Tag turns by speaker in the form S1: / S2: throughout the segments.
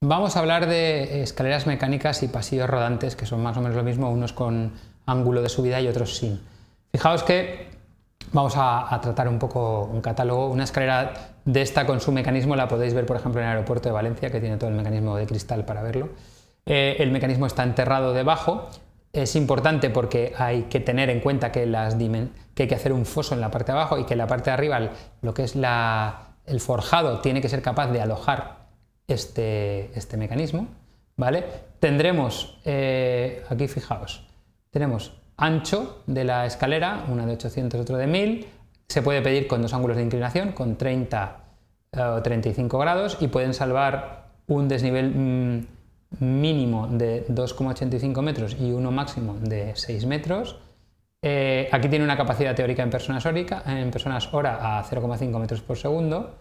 S1: Vamos a hablar de eh, escaleras mecánicas y pasillos rodantes, que son más o menos lo mismo, unos con ángulo de subida y otros sin. Fijaos que vamos a, tratar un poco un catálogo. Una escalera de esta con su mecanismo la podéis ver, por ejemplo, en el aeropuerto de Valencia, que tiene todo el mecanismo de cristal para verlo. Eh, el mecanismo está enterrado debajo, es importante porque hay que tener en cuenta que, las que, hay que hacer un foso en la parte de abajo y que la parte de arriba, lo que es el forjado, tiene que ser capaz de alojar este, este mecanismo, ¿vale? Tendremos, eh, aquí fijaos, tenemos ancho de la escalera, una de 800, otra de 1000, se puede pedir con dos ángulos de inclinación, con 30 eh, o 35 grados, y pueden salvar un desnivel mm, mínimo de 2,85 metros y uno máximo de 6 metros. Eh, aquí tiene una capacidad teórica en personas, hora, en personas hora a 0,5 metros por segundo,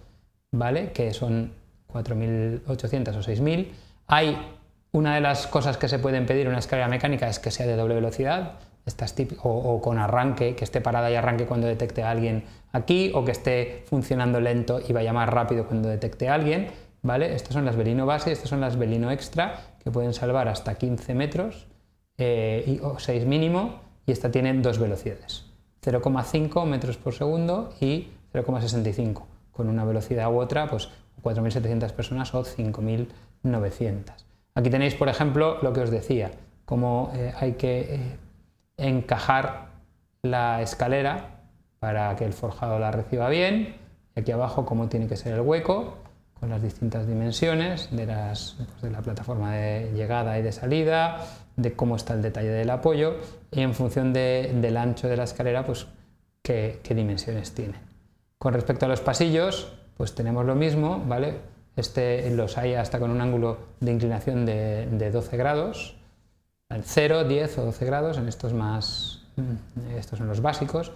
S1: ¿vale? Que son 4.800 o 6.000. Hay una de las cosas que se pueden pedir una escalera mecánica es que sea de doble velocidad, estas o, con arranque, que esté parada y arranque cuando detecte a alguien aquí, o que esté funcionando lento y vaya más rápido cuando detecte a alguien. ¿vale? Estas son las Belino base, estas son las Belino extra, que pueden salvar hasta 15 metros eh, o 6 mínimo, y esta tiene dos velocidades, 0,5 metros por segundo y 0,65. Con una velocidad u otra, pues 4.700 personas o 5.900. Aquí tenéis, por ejemplo, lo que os decía, cómo eh, hay que eh, encajar la escalera para que el forjado la reciba bien. Y Aquí abajo cómo tiene que ser el hueco con las distintas dimensiones de, las, pues, de la plataforma de llegada y de salida, de cómo está el detalle del apoyo y en función del ancho de la escalera, pues qué dimensiones tiene. Con respecto a los pasillos, pues tenemos lo mismo, ¿vale? Este los hay hasta con un ángulo de inclinación de, 12 grados, 0, 10 o 12 grados, en estos más, mm, estos son los básicos,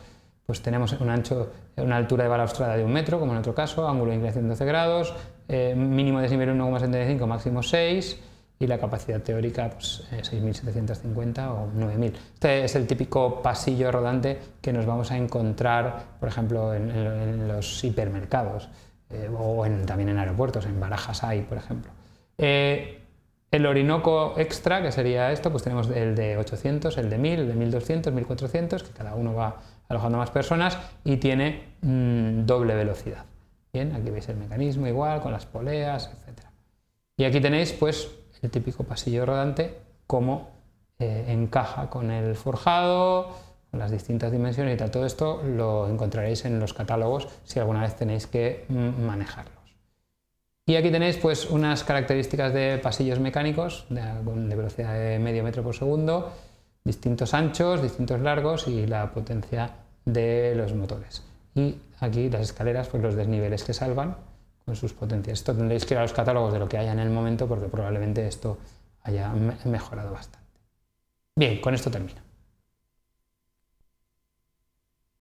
S1: pues tenemos un ancho, una altura de balaustrada de un metro, como en otro caso, ángulo de inclinación de 12 grados, eh, mínimo de nivel 1,75, máximo 6, y la capacidad teórica pues, 6.750 eh, o 9.000. Este es el típico pasillo rodante que nos vamos a encontrar, por ejemplo, en los hipermercados. Eh, o también en aeropuertos, en Barajas hay, por ejemplo. Eh, el Orinoco extra, que sería esto, pues tenemos el de 800, el de 1000, el de 1200, 1400, que cada uno va alojando más personas y tiene mm, doble velocidad. Bien, aquí veis el mecanismo igual, con las poleas, etc. Y aquí tenéis pues el típico pasillo rodante, cómo eh, encaja con el forjado, las distintas dimensiones y tal. Todo esto lo encontraréis en los catálogos si alguna vez tenéis que mm, manejarlos. Y aquí tenéis pues unas características de pasillos mecánicos de, velocidad de medio metro por segundo, distintos anchos, distintos largos y la potencia de los motores. Y aquí las escaleras, pues los desniveles que salvan con sus potencias. Esto tendréis que ir a los catálogos de lo que haya en el momento porque probablemente esto haya mejorado bastante. Bien, con esto termino.